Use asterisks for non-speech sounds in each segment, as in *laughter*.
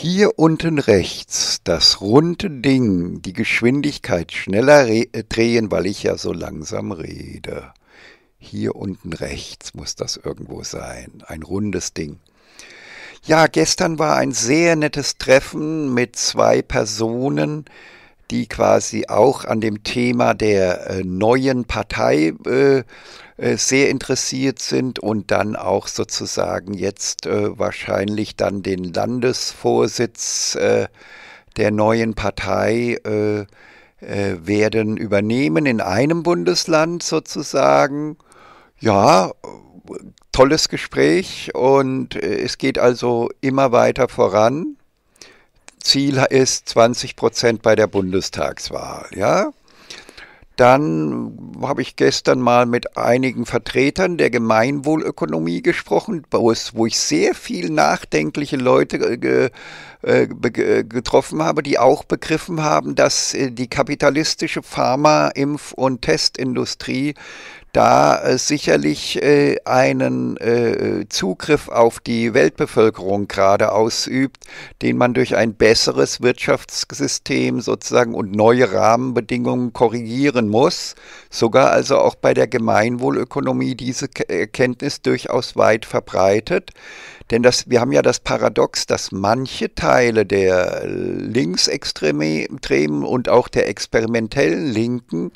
Hier unten rechts, das runde Ding, die Geschwindigkeit schneller äh, drehen, weil ich ja so langsam rede. Hier unten rechts muss das irgendwo sein, ein rundes Ding. Ja, gestern war ein sehr nettes Treffen mit zwei Personen, die quasi auch an dem Thema der äh, neuen Partei äh, äh, sehr interessiert sind und dann auch sozusagen jetzt äh, wahrscheinlich dann den Landesvorsitz äh, der neuen Partei äh, äh, werden übernehmen in einem Bundesland sozusagen. Ja, tolles Gespräch und äh, es geht also immer weiter voran. Ziel ist 20 Prozent bei der Bundestagswahl, ja? Dann habe ich gestern mal mit einigen Vertretern der Gemeinwohlökonomie gesprochen, wo ich sehr viel nachdenkliche Leute äh, äh, äh, getroffen habe, die auch begriffen haben, dass die kapitalistische Pharma-, Impf- und Testindustrie da äh, sicherlich äh, einen äh, Zugriff auf die Weltbevölkerung gerade ausübt, den man durch ein besseres Wirtschaftssystem sozusagen und neue Rahmenbedingungen korrigieren muss. Sogar also auch bei der Gemeinwohlökonomie diese Erkenntnis durchaus weit verbreitet. Denn das, wir haben ja das Paradox, dass manche Teile der linksextremen und auch der experimentellen Linken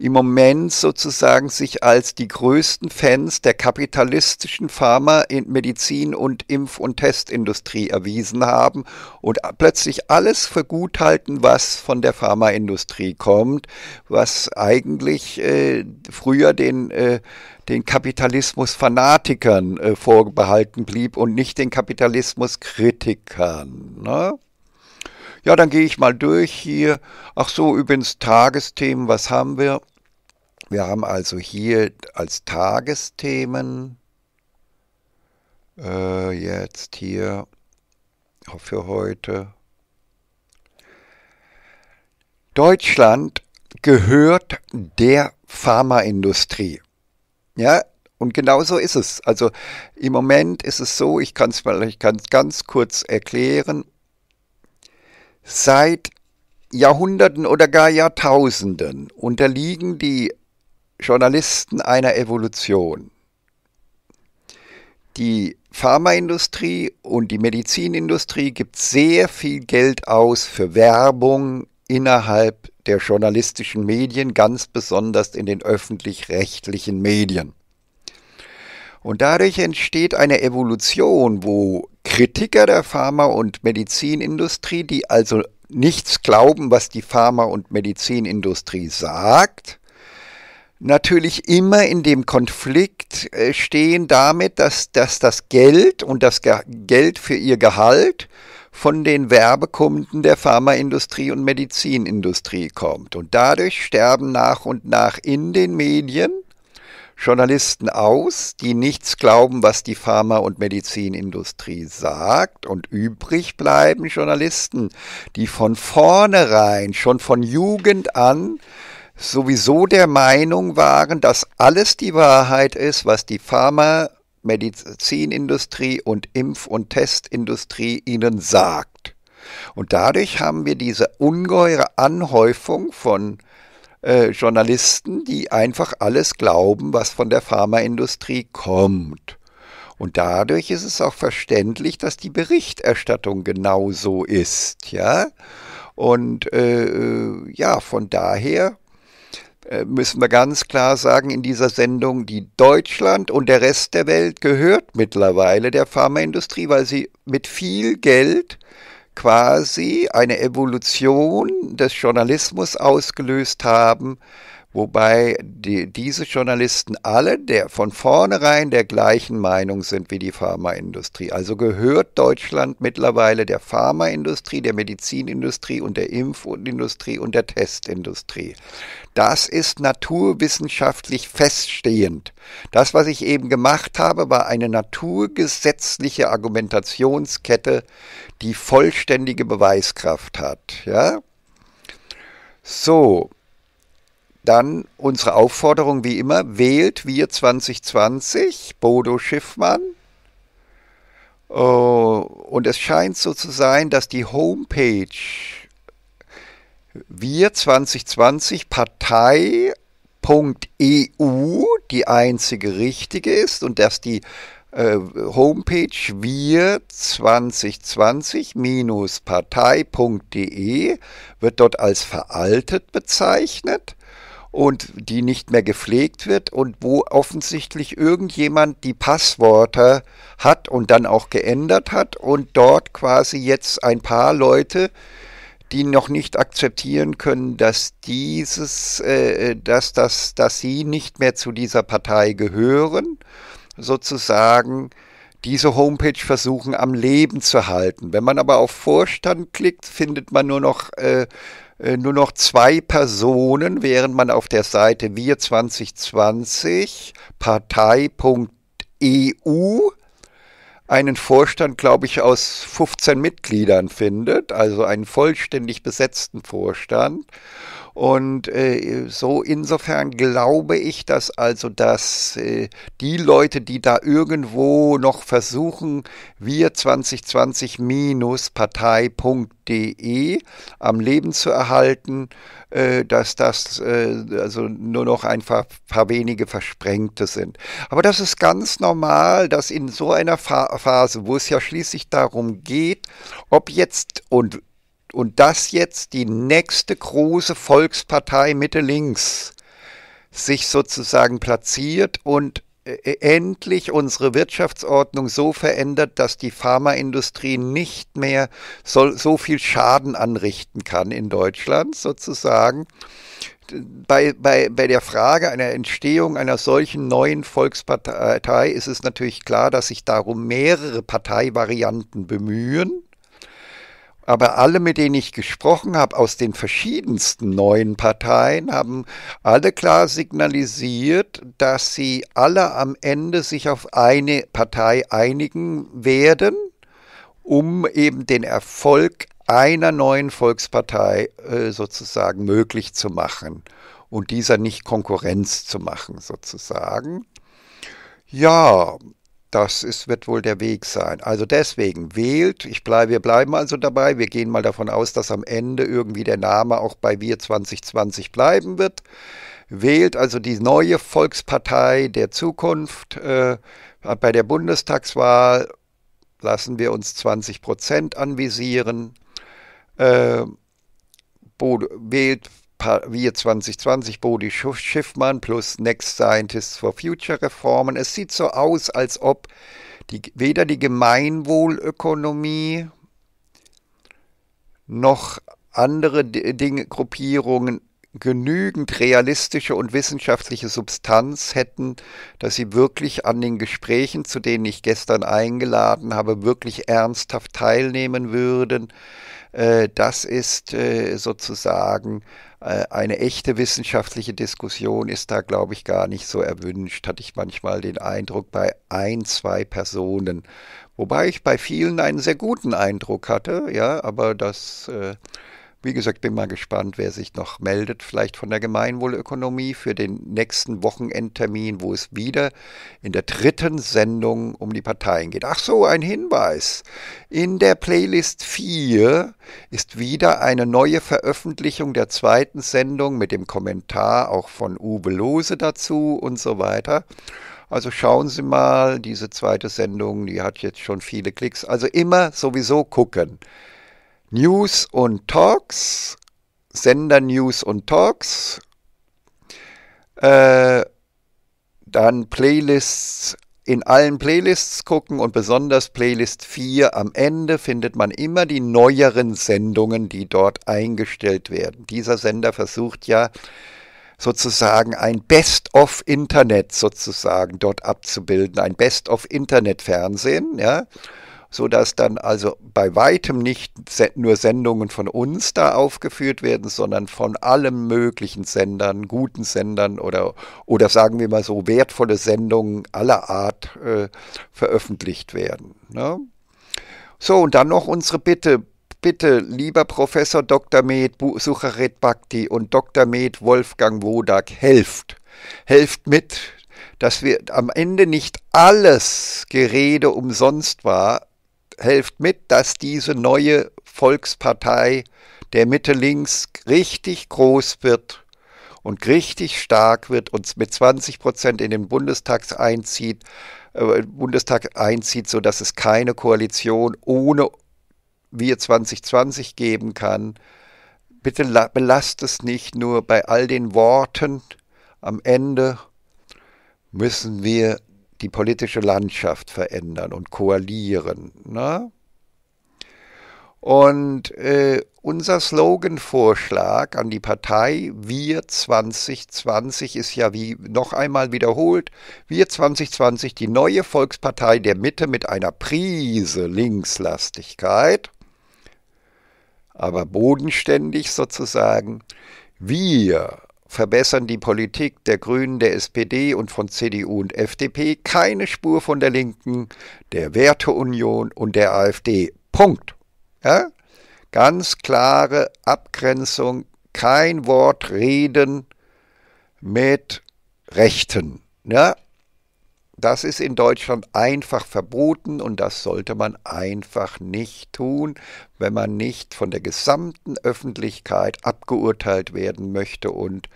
im Moment sozusagen sich als die größten Fans der kapitalistischen Pharma-, Medizin- und Impf- und Testindustrie erwiesen haben und plötzlich alles für gut halten, was von der Pharmaindustrie kommt, was eigentlich äh, früher den äh, den Kapitalismus-Fanatikern äh, vorbehalten blieb und nicht den Kapitalismus-Kritikern. Ne? Ja, dann gehe ich mal durch hier. Ach so, übrigens Tagesthemen, was haben wir? Wir haben also hier als Tagesthemen äh, jetzt hier für heute. Deutschland gehört der Pharmaindustrie. Ja, und genau so ist es. Also im Moment ist es so, ich kann es mal ich kann's ganz kurz erklären. Seit Jahrhunderten oder gar Jahrtausenden unterliegen die Journalisten einer Evolution. Die Pharmaindustrie und die Medizinindustrie gibt sehr viel Geld aus für Werbung innerhalb der journalistischen Medien, ganz besonders in den öffentlich-rechtlichen Medien. Und dadurch entsteht eine Evolution, wo Kritiker der Pharma- und Medizinindustrie, die also nichts glauben, was die Pharma- und Medizinindustrie sagt, natürlich immer in dem Konflikt äh, stehen damit, dass, dass das Geld und das Ge Geld für ihr Gehalt von den Werbekunden der Pharmaindustrie und Medizinindustrie kommt. Und dadurch sterben nach und nach in den Medien Journalisten aus, die nichts glauben, was die Pharma- und Medizinindustrie sagt. Und übrig bleiben Journalisten, die von vornherein, schon von Jugend an, sowieso der Meinung waren, dass alles die Wahrheit ist, was die Pharma, Medizinindustrie und Impf- und Testindustrie ihnen sagt. Und dadurch haben wir diese ungeheure Anhäufung von äh, Journalisten, die einfach alles glauben, was von der Pharmaindustrie kommt. Und dadurch ist es auch verständlich, dass die Berichterstattung genau so ist, ja. Und äh, äh ja, von daher äh, müssen wir ganz klar sagen in dieser Sendung, die Deutschland und der Rest der Welt gehört mittlerweile der Pharmaindustrie, weil sie mit viel Geld quasi eine Evolution des Journalismus ausgelöst haben, wobei die, diese Journalisten alle der, von vornherein der gleichen Meinung sind wie die Pharmaindustrie. Also gehört Deutschland mittlerweile der Pharmaindustrie, der Medizinindustrie und der Impfindustrie und der Testindustrie. Das ist naturwissenschaftlich feststehend. Das, was ich eben gemacht habe, war eine naturgesetzliche Argumentationskette, die vollständige Beweiskraft hat. Ja? So, dann unsere Aufforderung wie immer, wählt wir 2020 Bodo Schiffmann. Oh, und es scheint so zu sein, dass die Homepage wir 2020 Partei.eu die einzige richtige ist und dass die äh, Homepage wir 2020-partei.de wird dort als veraltet bezeichnet und die nicht mehr gepflegt wird und wo offensichtlich irgendjemand die Passwörter hat und dann auch geändert hat und dort quasi jetzt ein paar Leute die noch nicht akzeptieren können, dass dieses, äh, äh dass, dass, dass sie nicht mehr zu dieser Partei gehören, sozusagen diese Homepage versuchen am Leben zu halten. Wenn man aber auf Vorstand klickt, findet man nur noch äh, äh, nur noch zwei Personen, während man auf der Seite wir 2020 partei.eu einen Vorstand, glaube ich, aus 15 Mitgliedern findet, also einen vollständig besetzten Vorstand. Und äh, so insofern glaube ich, dass also dass äh, die Leute, die da irgendwo noch versuchen, wir 2020-partei.de am Leben zu erhalten, äh, dass das äh, also nur noch ein paar, paar wenige Versprengte sind. Aber das ist ganz normal, dass in so einer Fa Phase, wo es ja schließlich darum geht, ob jetzt und und dass jetzt die nächste große Volkspartei Mitte links sich sozusagen platziert und äh, endlich unsere Wirtschaftsordnung so verändert, dass die Pharmaindustrie nicht mehr so, so viel Schaden anrichten kann in Deutschland sozusagen. Bei, bei, bei der Frage einer Entstehung einer solchen neuen Volkspartei ist es natürlich klar, dass sich darum mehrere Parteivarianten bemühen aber alle, mit denen ich gesprochen habe, aus den verschiedensten neuen Parteien, haben alle klar signalisiert, dass sie alle am Ende sich auf eine Partei einigen werden, um eben den Erfolg einer neuen Volkspartei äh, sozusagen möglich zu machen und dieser nicht Konkurrenz zu machen sozusagen. Ja, das ist, wird wohl der Weg sein. Also deswegen wählt, ich bleib, wir bleiben also dabei, wir gehen mal davon aus, dass am Ende irgendwie der Name auch bei Wir 2020 bleiben wird. Wählt also die neue Volkspartei der Zukunft äh, bei der Bundestagswahl. Lassen wir uns 20 Prozent anvisieren. Äh, Bodo, wählt wir 2020 Bodi Schiffmann plus Next Scientists for Future Reformen. Es sieht so aus, als ob die, weder die Gemeinwohlökonomie noch andere Dinge, Gruppierungen genügend realistische und wissenschaftliche Substanz hätten, dass sie wirklich an den Gesprächen, zu denen ich gestern eingeladen habe, wirklich ernsthaft teilnehmen würden. Äh, das ist äh, sozusagen äh, eine echte wissenschaftliche Diskussion ist da, glaube ich, gar nicht so erwünscht, hatte ich manchmal den Eindruck bei ein, zwei Personen. Wobei ich bei vielen einen sehr guten Eindruck hatte, ja, aber das äh, wie gesagt, bin mal gespannt, wer sich noch meldet, vielleicht von der Gemeinwohlökonomie für den nächsten Wochenendtermin, wo es wieder in der dritten Sendung um die Parteien geht. Ach so, ein Hinweis. In der Playlist 4 ist wieder eine neue Veröffentlichung der zweiten Sendung mit dem Kommentar auch von Uwe Lose dazu und so weiter. Also schauen Sie mal, diese zweite Sendung, die hat jetzt schon viele Klicks. Also immer sowieso gucken. News und Talks, Sender News und Talks, äh, dann Playlists, in allen Playlists gucken und besonders Playlist 4 am Ende findet man immer die neueren Sendungen, die dort eingestellt werden. Dieser Sender versucht ja sozusagen ein Best-of-Internet sozusagen dort abzubilden, ein Best-of-Internet-Fernsehen, ja sodass dann also bei weitem nicht nur Sendungen von uns da aufgeführt werden, sondern von allen möglichen Sendern, guten Sendern oder, oder sagen wir mal so wertvolle Sendungen aller Art äh, veröffentlicht werden. Ne? So, und dann noch unsere Bitte. Bitte, lieber Professor Dr. Med Sucharit Bhakti und Dr. Med Wolfgang Wodak, helft. Helft mit, dass wir am Ende nicht alles Gerede umsonst war, helft mit, dass diese neue Volkspartei der Mitte-Links richtig groß wird und richtig stark wird, und mit 20 Prozent in den Bundestag einzieht, äh, Bundestag einzieht, sodass es keine Koalition ohne wir 2020 geben kann. Bitte belast es nicht nur bei all den Worten. Am Ende müssen wir die politische Landschaft verändern und koalieren. Ne? Und äh, unser Sloganvorschlag an die Partei Wir 2020 ist ja wie noch einmal wiederholt, Wir 2020, die neue Volkspartei der Mitte mit einer Prise Linkslastigkeit, aber bodenständig sozusagen. Wir verbessern die Politik der Grünen, der SPD und von CDU und FDP keine Spur von der Linken, der Werteunion und der AfD. Punkt. Ja? Ganz klare Abgrenzung, kein Wort reden mit Rechten. Ja? Das ist in Deutschland einfach verboten und das sollte man einfach nicht tun, wenn man nicht von der gesamten Öffentlichkeit abgeurteilt werden möchte und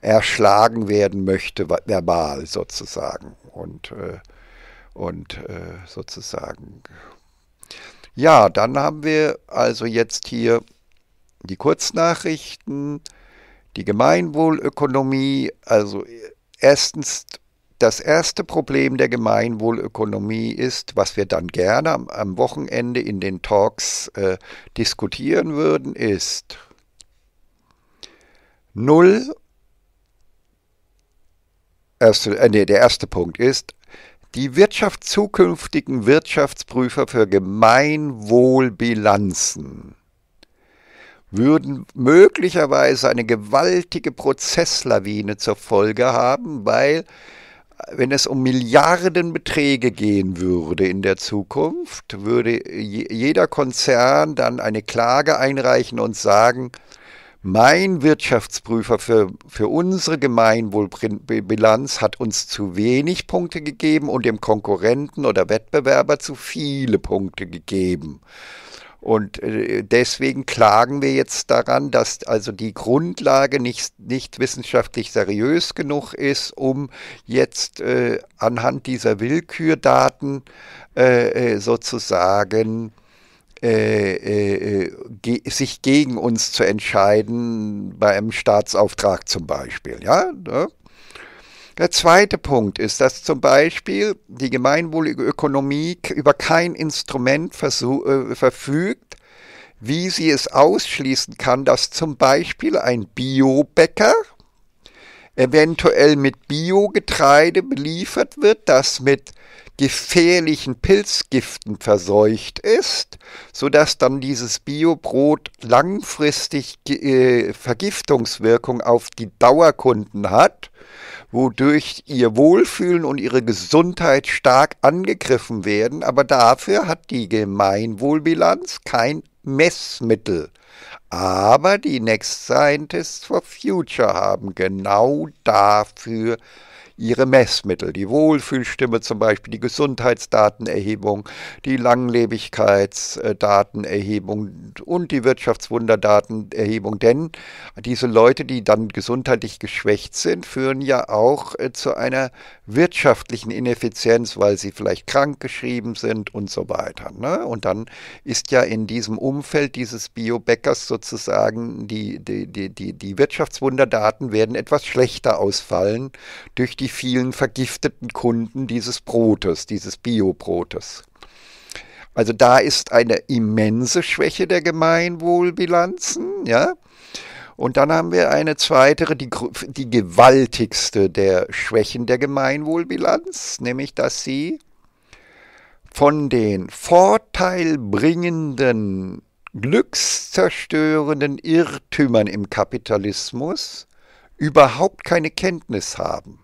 erschlagen werden möchte, verbal sozusagen. Und, äh, und äh, sozusagen. Ja, dann haben wir also jetzt hier die Kurznachrichten, die Gemeinwohlökonomie, also äh, erstens das erste Problem der Gemeinwohlökonomie ist, was wir dann gerne am, am Wochenende in den Talks äh, diskutieren würden, ist null. Erste, äh, nee, der erste Punkt ist, die Wirtschaft zukünftigen Wirtschaftsprüfer für Gemeinwohlbilanzen würden möglicherweise eine gewaltige Prozesslawine zur Folge haben, weil wenn es um Milliardenbeträge gehen würde in der Zukunft, würde jeder Konzern dann eine Klage einreichen und sagen, mein Wirtschaftsprüfer für, für unsere Gemeinwohlbilanz hat uns zu wenig Punkte gegeben und dem Konkurrenten oder Wettbewerber zu viele Punkte gegeben. Und äh, deswegen klagen wir jetzt daran, dass also die Grundlage nicht, nicht wissenschaftlich seriös genug ist, um jetzt äh, anhand dieser Willkürdaten äh, äh sozusagen äh, äh, ge sich gegen uns zu entscheiden, bei einem Staatsauftrag zum Beispiel. Ja? Ne? Der zweite Punkt ist, dass zum Beispiel die gemeinwohlige Ökonomie über kein Instrument äh, verfügt, wie sie es ausschließen kann, dass zum Beispiel ein Biobäcker eventuell mit Biogetreide beliefert wird, das mit gefährlichen Pilzgiften verseucht ist, sodass dann dieses Biobrot langfristig äh, Vergiftungswirkung auf die Dauerkunden hat, wodurch ihr Wohlfühlen und ihre Gesundheit stark angegriffen werden, aber dafür hat die Gemeinwohlbilanz kein Messmittel. Aber die Next Scientists for Future haben genau dafür ihre Messmittel, die Wohlfühlstimme zum Beispiel, die Gesundheitsdatenerhebung, die Langlebigkeitsdatenerhebung und die Wirtschaftswunderdatenerhebung. Denn diese Leute, die dann gesundheitlich geschwächt sind, führen ja auch äh, zu einer wirtschaftlichen Ineffizienz, weil sie vielleicht krank geschrieben sind und so weiter. Ne? Und dann ist ja in diesem Umfeld dieses Biobäckers sozusagen die, die, die, die, die Wirtschaftswunderdaten werden etwas schlechter ausfallen durch die die vielen vergifteten Kunden dieses Brotes, dieses Biobrotes. Also da ist eine immense Schwäche der Gemeinwohlbilanzen, ja. Und dann haben wir eine zweite, die, die gewaltigste der Schwächen der Gemeinwohlbilanz, nämlich dass sie von den vorteilbringenden, glückszerstörenden Irrtümern im Kapitalismus überhaupt keine Kenntnis haben.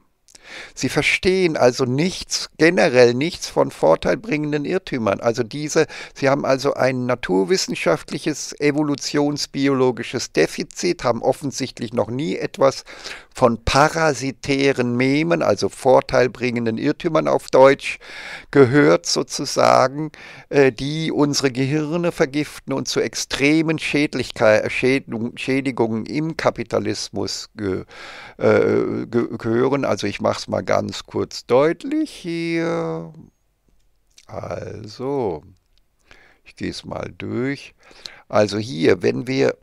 Sie verstehen also nichts, generell nichts von vorteilbringenden Irrtümern. Also diese, sie haben also ein naturwissenschaftliches, evolutionsbiologisches Defizit, haben offensichtlich noch nie etwas von parasitären Memen, also vorteilbringenden Irrtümern auf Deutsch, gehört sozusagen, äh, die unsere Gehirne vergiften und zu extremen äh, Schädigungen im Kapitalismus äh, gehören. Also ich mache mache es mal ganz kurz deutlich hier. Also, ich gehe es mal durch. Also hier, wenn wir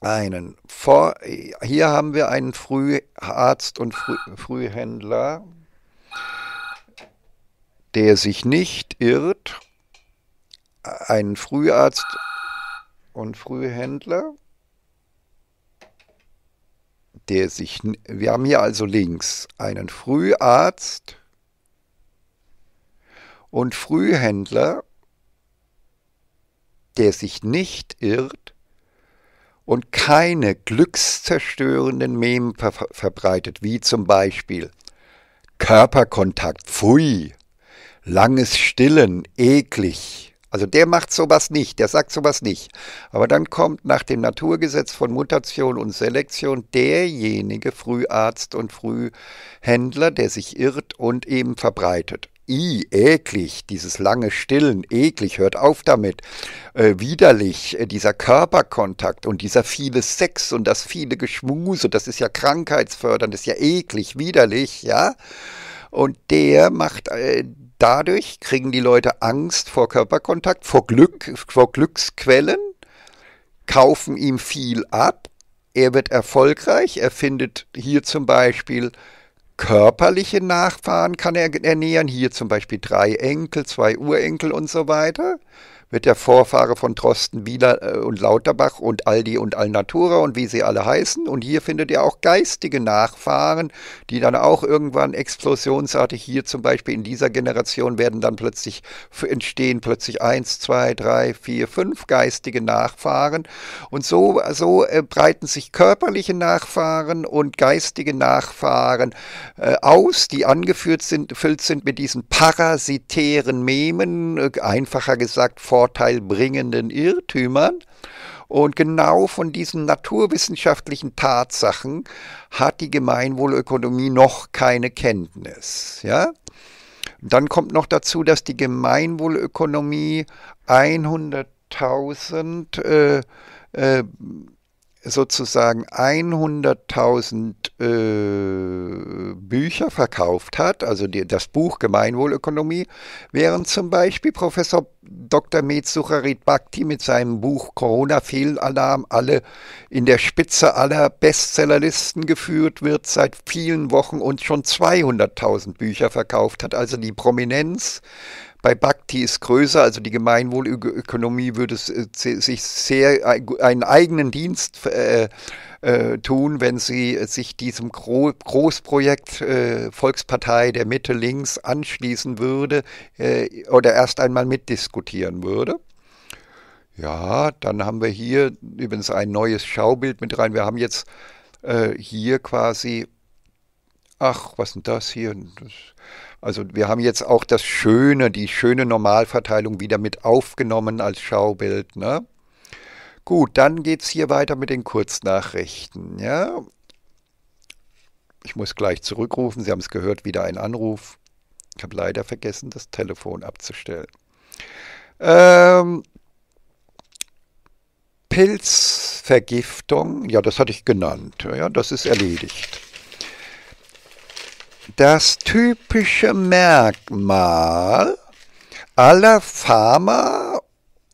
einen Vor hier haben wir einen Früharzt und Früh Frühhändler, der sich nicht irrt. Einen Früharzt und Frühhändler der sich. Wir haben hier also links einen Früharzt und Frühhändler, der sich nicht irrt und keine glückszerstörenden Memen ver verbreitet, wie zum Beispiel Körperkontakt, pfui, langes Stillen, eklig also der macht sowas nicht, der sagt sowas nicht. Aber dann kommt nach dem Naturgesetz von Mutation und Selektion derjenige Früharzt und Frühhändler, der sich irrt und eben verbreitet. I, eklig, dieses lange Stillen, eklig, hört auf damit. Äh, widerlich, äh, dieser Körperkontakt und dieser viele Sex und das viele Geschmuse, das ist ja krankheitsfördernd, das ist ja eklig, widerlich, ja. Und der macht äh, dadurch kriegen die Leute Angst vor Körperkontakt, vor Glück, vor Glücksquellen, kaufen ihm viel ab. Er wird erfolgreich. Er findet hier zum Beispiel körperliche Nachfahren kann er ernähren. Hier zum Beispiel drei Enkel, zwei Urenkel und so weiter mit der Vorfahre von Trosten, Wieler äh, und Lauterbach und Aldi und Alnatura und wie sie alle heißen. Und hier findet ihr auch geistige Nachfahren, die dann auch irgendwann explosionsartig hier zum Beispiel in dieser Generation werden dann plötzlich, entstehen plötzlich 1, 2, 3, 4, 5 geistige Nachfahren. Und so, so äh, breiten sich körperliche Nachfahren und geistige Nachfahren äh, aus, die angeführt sind, füllt sind mit diesen parasitären Memen, einfacher gesagt, vor vorteilbringenden Irrtümern. Und genau von diesen naturwissenschaftlichen Tatsachen hat die Gemeinwohlökonomie noch keine Kenntnis. Ja? Dann kommt noch dazu, dass die Gemeinwohlökonomie 100.000 äh, äh, sozusagen 100.000 äh, Bücher verkauft hat, also die, das Buch Gemeinwohlökonomie, während zum Beispiel Professor Dr. Metsucharit Bhakti mit seinem Buch Corona-Fehlalarm alle in der Spitze aller Bestsellerlisten geführt wird, seit vielen Wochen und schon 200.000 Bücher verkauft hat. Also die Prominenz bei Bhakti ist größer, also die Gemeinwohlökonomie würde äh, sich sehr äh, einen eigenen Dienst äh, äh, tun, wenn sie äh, sich diesem Gro Großprojekt äh, Volkspartei der Mitte links anschließen würde oder erst einmal mitdiskutieren würde. Ja, dann haben wir hier übrigens ein neues Schaubild mit rein. Wir haben jetzt hier quasi ach, was denn das hier? Also wir haben jetzt auch das Schöne, die schöne Normalverteilung wieder mit aufgenommen als Schaubild. Ne? Gut, dann geht es hier weiter mit den Kurznachrichten. Ja? Ich muss gleich zurückrufen, Sie haben es gehört, wieder ein Anruf. Ich habe leider vergessen, das Telefon abzustellen. Ähm, Pilzvergiftung, ja, das hatte ich genannt. Ja, das ist erledigt das typische Merkmal aller Pharma-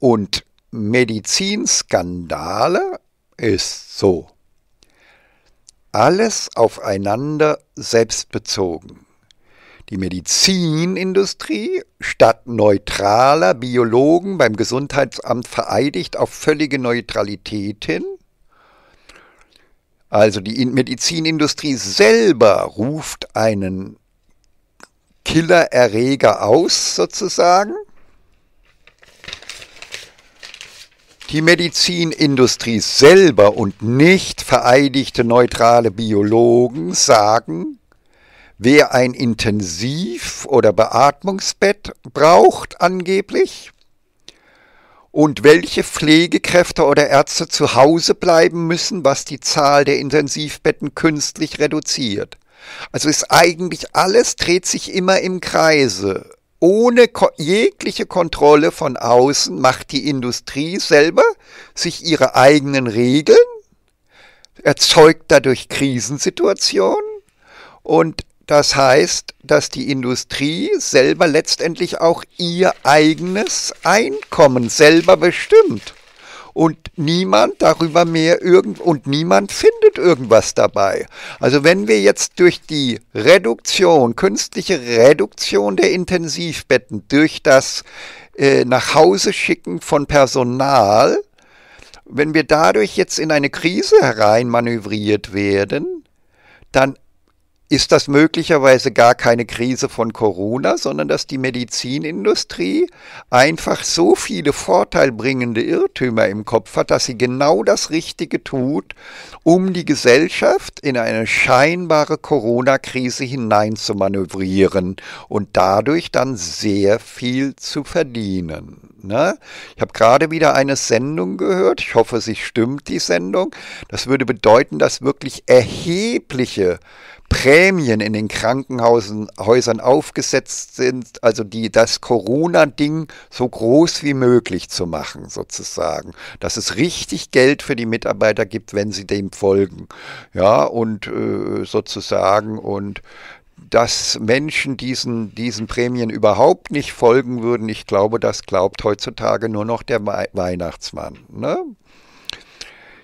und Medizinskandale ist so. Alles aufeinander selbstbezogen. Die Medizinindustrie statt neutraler Biologen beim Gesundheitsamt vereidigt auf völlige Neutralität hin also die Medizinindustrie selber ruft einen Killererreger aus, sozusagen. Die Medizinindustrie selber und nicht vereidigte neutrale Biologen sagen, wer ein Intensiv- oder Beatmungsbett braucht angeblich, und welche Pflegekräfte oder Ärzte zu Hause bleiben müssen, was die Zahl der Intensivbetten künstlich reduziert. Also ist eigentlich alles dreht sich immer im Kreise. Ohne jegliche Kontrolle von außen macht die Industrie selber sich ihre eigenen Regeln, erzeugt dadurch Krisensituationen und das heißt, dass die Industrie selber letztendlich auch ihr eigenes Einkommen selber bestimmt. Und niemand darüber mehr irgend und niemand findet irgendwas dabei. Also wenn wir jetzt durch die Reduktion, künstliche Reduktion der Intensivbetten, durch das äh, nach Hause schicken von Personal, wenn wir dadurch jetzt in eine Krise hereinmanövriert werden, dann ist das möglicherweise gar keine Krise von Corona, sondern dass die Medizinindustrie einfach so viele vorteilbringende Irrtümer im Kopf hat, dass sie genau das Richtige tut, um die Gesellschaft in eine scheinbare Corona-Krise hinein zu manövrieren und dadurch dann sehr viel zu verdienen. Ne? Ich habe gerade wieder eine Sendung gehört, ich hoffe, sie stimmt die Sendung. Das würde bedeuten, dass wirklich erhebliche Prämien in den Krankenhäusern aufgesetzt sind, also die, das Corona-Ding so groß wie möglich zu machen, sozusagen. Dass es richtig Geld für die Mitarbeiter gibt, wenn sie dem folgen. Ja, und äh, sozusagen und dass Menschen diesen, diesen Prämien überhaupt nicht folgen würden, ich glaube, das glaubt heutzutage nur noch der Weihnachtsmann. Ne?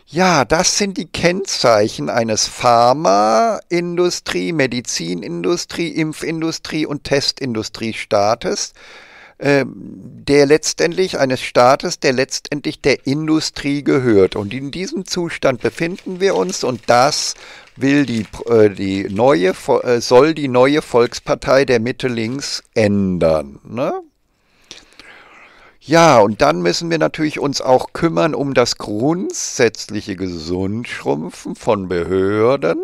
Ja, das sind die Kennzeichen eines Pharmaindustrie, Medizinindustrie, Impfindustrie und Testindustriestaates, äh, der letztendlich eines Staates, der letztendlich der Industrie gehört. Und in diesem Zustand befinden wir uns und das will die, äh, die neue, äh, soll die neue Volkspartei der Mitte links ändern. Ne? Ja, und dann müssen wir natürlich uns auch kümmern um das grundsätzliche Gesundschrumpfen von Behörden.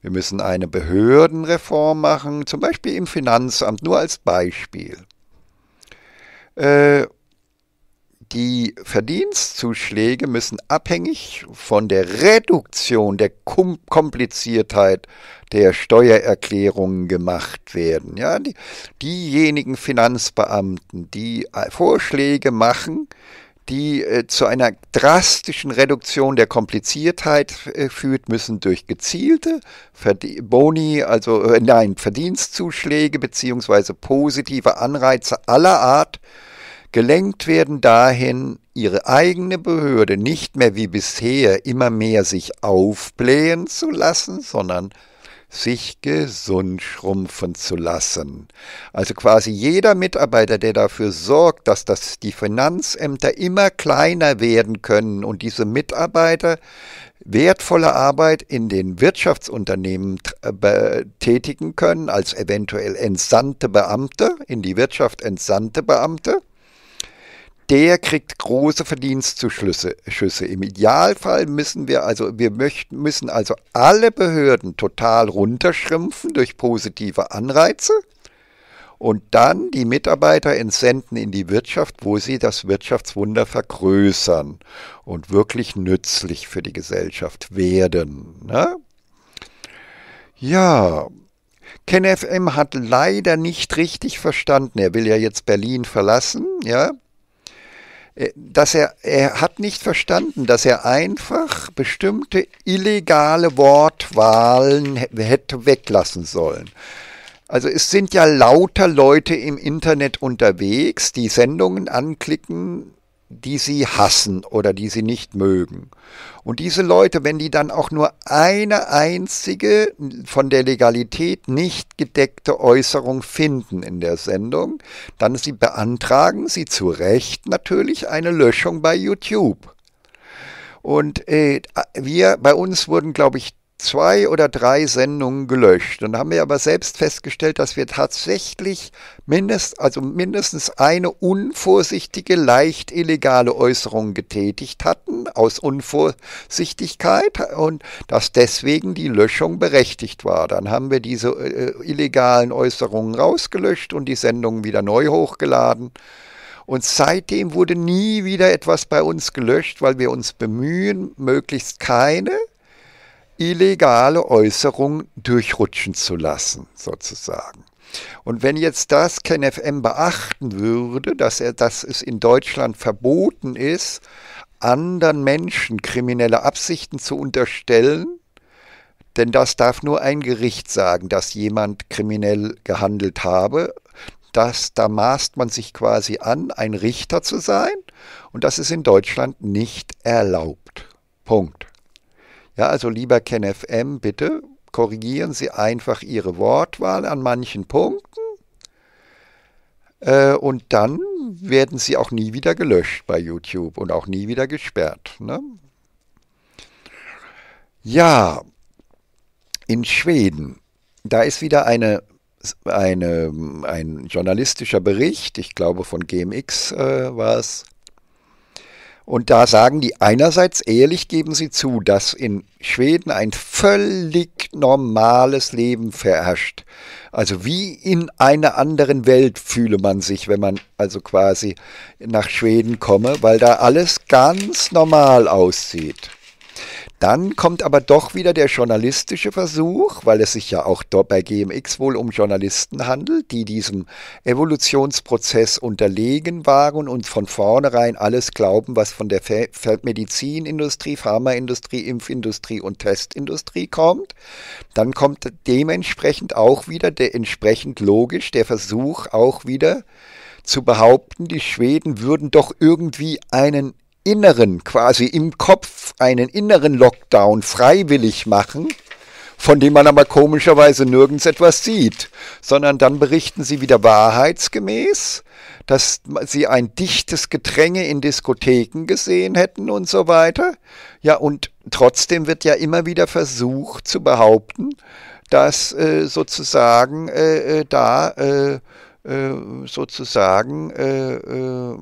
Wir müssen eine Behördenreform machen, zum Beispiel im Finanzamt, nur als Beispiel. Äh, die Verdienstzuschläge müssen abhängig von der Reduktion der Kom Kompliziertheit der Steuererklärungen gemacht werden. Ja, die, diejenigen Finanzbeamten, die äh, Vorschläge machen, die äh, zu einer drastischen Reduktion der Kompliziertheit äh, führt, müssen durch gezielte Verdi Boni, also äh, nein, Verdienstzuschläge beziehungsweise positive Anreize aller Art gelenkt werden dahin, ihre eigene Behörde nicht mehr wie bisher immer mehr sich aufblähen zu lassen, sondern sich gesund schrumpfen zu lassen. Also quasi jeder Mitarbeiter, der dafür sorgt, dass das die Finanzämter immer kleiner werden können und diese Mitarbeiter wertvolle Arbeit in den Wirtschaftsunternehmen äh, tätigen können als eventuell entsandte Beamte, in die Wirtschaft entsandte Beamte der kriegt große Verdienstzuschüsse. Im Idealfall müssen wir also, wir möchten, müssen also alle Behörden total runterschrumpfen durch positive Anreize und dann die Mitarbeiter entsenden in die Wirtschaft, wo sie das Wirtschaftswunder vergrößern und wirklich nützlich für die Gesellschaft werden. Ne? Ja, KenFM hat leider nicht richtig verstanden. Er will ja jetzt Berlin verlassen, ja. Äh, dass er, er hat nicht verstanden, dass er einfach bestimmte illegale Wortwahlen hätte weglassen sollen. Also es sind ja lauter Leute im Internet unterwegs, die Sendungen anklicken, die sie hassen oder die sie nicht mögen. Und diese Leute, wenn die dann auch nur eine einzige von der Legalität nicht gedeckte Äußerung finden in der Sendung, dann sie beantragen sie zu Recht natürlich eine Löschung bei YouTube. Und äh, wir, bei uns wurden, glaube ich, zwei oder drei Sendungen gelöscht. Dann haben wir aber selbst festgestellt, dass wir tatsächlich mindest, also mindestens eine unvorsichtige, leicht illegale Äußerung getätigt hatten, aus Unvorsichtigkeit, und dass deswegen die Löschung berechtigt war. Dann haben wir diese äh, äh illegalen Äußerungen rausgelöscht und die Sendungen wieder neu hochgeladen. Und seitdem wurde nie wieder etwas bei uns gelöscht, weil wir uns bemühen, möglichst keine illegale Äußerung durchrutschen zu lassen, sozusagen. Und wenn jetzt das KenFM beachten würde, dass, er, dass es in Deutschland verboten ist, anderen Menschen kriminelle Absichten zu unterstellen, denn das darf nur ein Gericht sagen, dass jemand kriminell gehandelt habe, dass da maßt man sich quasi an, ein Richter zu sein, und das ist in Deutschland nicht erlaubt. Punkt. Ja, also lieber KenFM, bitte korrigieren Sie einfach Ihre Wortwahl an manchen Punkten äh, und dann werden Sie auch nie wieder gelöscht bei YouTube und auch nie wieder gesperrt. Ne? Ja, in Schweden, da ist wieder eine, eine, ein journalistischer Bericht, ich glaube von GMX äh, war es, und da sagen die einerseits ehrlich, geben sie zu, dass in Schweden ein völlig normales Leben verherrscht. Also wie in einer anderen Welt fühle man sich, wenn man also quasi nach Schweden komme, weil da alles ganz normal aussieht. Dann kommt aber doch wieder der journalistische Versuch, weil es sich ja auch dort bei GMX wohl um Journalisten handelt, die diesem Evolutionsprozess unterlegen waren und von vornherein alles glauben, was von der Medizinindustrie, Pharmaindustrie, Impfindustrie und Testindustrie kommt. Dann kommt dementsprechend auch wieder der entsprechend logisch der Versuch auch wieder zu behaupten, die Schweden würden doch irgendwie einen inneren, quasi im Kopf einen inneren Lockdown freiwillig machen, von dem man aber komischerweise nirgends etwas sieht, sondern dann berichten sie wieder wahrheitsgemäß, dass sie ein dichtes Gedränge in Diskotheken gesehen hätten und so weiter. Ja, und trotzdem wird ja immer wieder versucht zu behaupten, dass äh, sozusagen äh, äh da äh, äh, sozusagen äh, äh,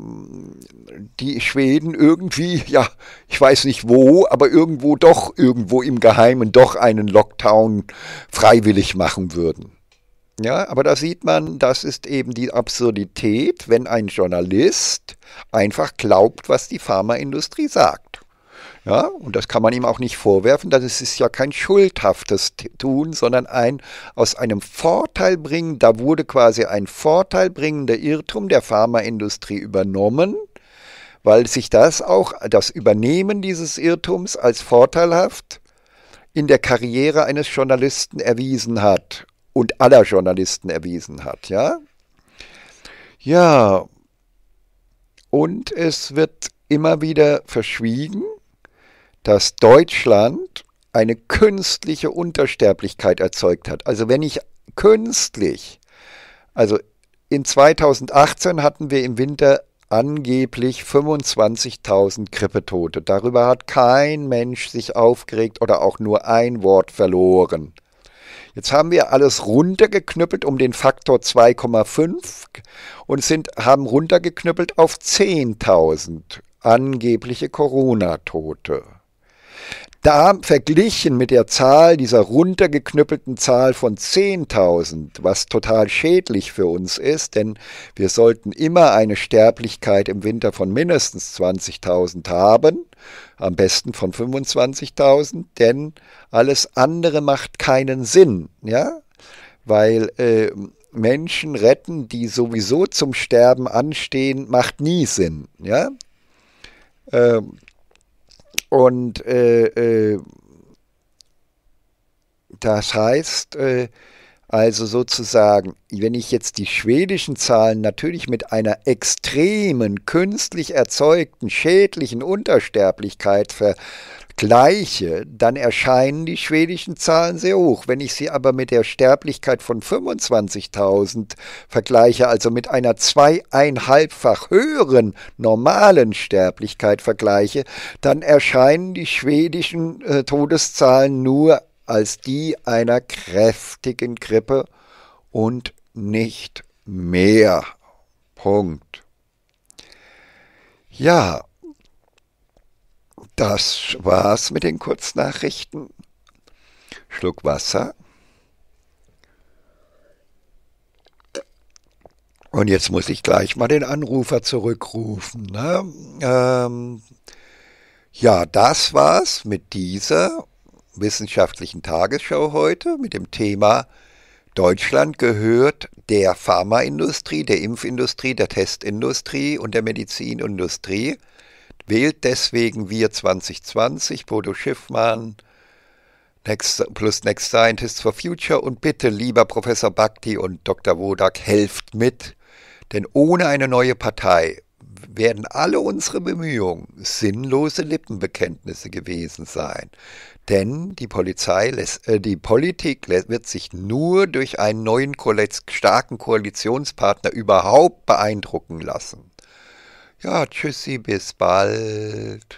die Schweden irgendwie, *laughs* ja, ich weiß nicht wo, aber irgendwo doch, irgendwo im Geheimen doch einen Lockdown freiwillig machen würden. Ja, aber da sieht man, das ist eben die Absurdität, wenn ein Journalist einfach glaubt, was die Pharmaindustrie sagt. Ja, und das kann man ihm auch nicht vorwerfen, das ist ja kein schuldhaftes Tun, sondern ein aus einem Vorteil bringen. Da wurde quasi ein vorteilbringender Irrtum der Pharmaindustrie übernommen, weil sich das auch, das Übernehmen dieses Irrtums als vorteilhaft in der Karriere eines Journalisten erwiesen hat und aller Journalisten erwiesen hat, ja? Ja, und es wird immer wieder verschwiegen dass Deutschland eine künstliche Untersterblichkeit erzeugt hat. Also wenn ich künstlich, also in 2018 hatten wir im Winter angeblich 25.000 Grippetote. Darüber hat kein Mensch sich aufgeregt oder auch nur ein Wort verloren. Jetzt haben wir alles runtergeknüppelt um den Faktor 2,5 und sind, haben runtergeknüppelt auf 10.000 angebliche Corona-Tote. Da verglichen mit der Zahl dieser runtergeknüppelten Zahl von 10.000, was total schädlich für uns ist, denn wir sollten immer eine Sterblichkeit im Winter von mindestens 20.000 haben, am besten von 25.000, denn alles andere macht keinen Sinn, ja, weil äh, Menschen retten, die sowieso zum Sterben anstehen, macht nie Sinn, ja. Ähm, und äh, äh, das heißt äh, also sozusagen, wenn ich jetzt die schwedischen Zahlen natürlich mit einer extremen, künstlich erzeugten, schädlichen Untersterblichkeit ver gleiche, dann erscheinen die schwedischen Zahlen sehr hoch. Wenn ich sie aber mit der Sterblichkeit von 25.000 vergleiche, also mit einer zweieinhalbfach höheren normalen Sterblichkeit vergleiche, dann erscheinen die schwedischen äh, Todeszahlen nur als die einer kräftigen Grippe und nicht mehr. Punkt. Ja, das war's mit den Kurznachrichten. Schluck Wasser. Und jetzt muss ich gleich mal den Anrufer zurückrufen. Ne? Ähm, ja, das war's mit dieser wissenschaftlichen Tagesschau heute mit dem Thema Deutschland gehört der Pharmaindustrie, der Impfindustrie, der Testindustrie und der Medizinindustrie. Wählt deswegen Wir 2020, Bodo Schiffmann, Next, plus Next Scientists for Future und bitte, lieber Professor Bhakti und Dr. Wodak, helft mit, denn ohne eine neue Partei werden alle unsere Bemühungen sinnlose Lippenbekenntnisse gewesen sein. Denn die Polizei, lässt, äh, die Politik wird sich nur durch einen neuen starken Koalitionspartner überhaupt beeindrucken lassen. Ja, tschüssi, bis bald.